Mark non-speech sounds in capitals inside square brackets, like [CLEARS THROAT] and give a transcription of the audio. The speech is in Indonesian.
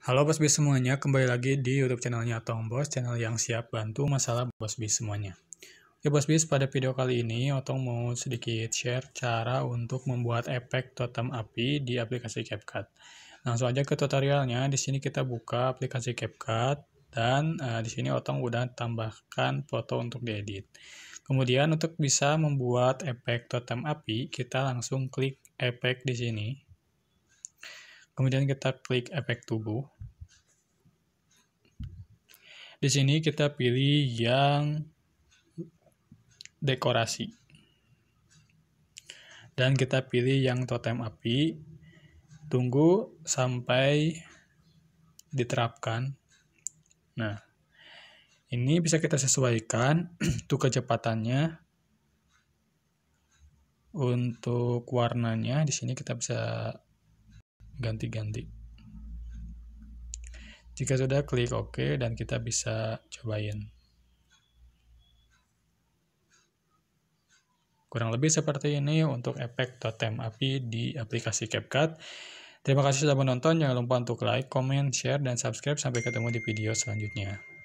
Halo Bos Bis semuanya, kembali lagi di YouTube channelnya Otong Bos, channel yang siap bantu masalah Bos Bis semuanya. Oke Bos Bis, pada video kali ini Otong mau sedikit share cara untuk membuat efek totem api di aplikasi CapCut. Langsung aja ke tutorialnya, di sini kita buka aplikasi CapCut dan uh, di sini Otong udah tambahkan foto untuk diedit. Kemudian untuk bisa membuat efek totem api, kita langsung klik efek di sini. Kemudian kita klik efek tubuh. Di sini kita pilih yang dekorasi. Dan kita pilih yang totem api. Tunggu sampai diterapkan. Nah, ini bisa kita sesuaikan untuk [CLEARS THROAT] kecepatannya untuk warnanya di sini kita bisa ganti-ganti. Jika sudah, klik OK dan kita bisa cobain. Kurang lebih seperti ini untuk efek totem api di aplikasi CapCut. Terima kasih sudah menonton, jangan lupa untuk like, comment, share, dan subscribe. Sampai ketemu di video selanjutnya.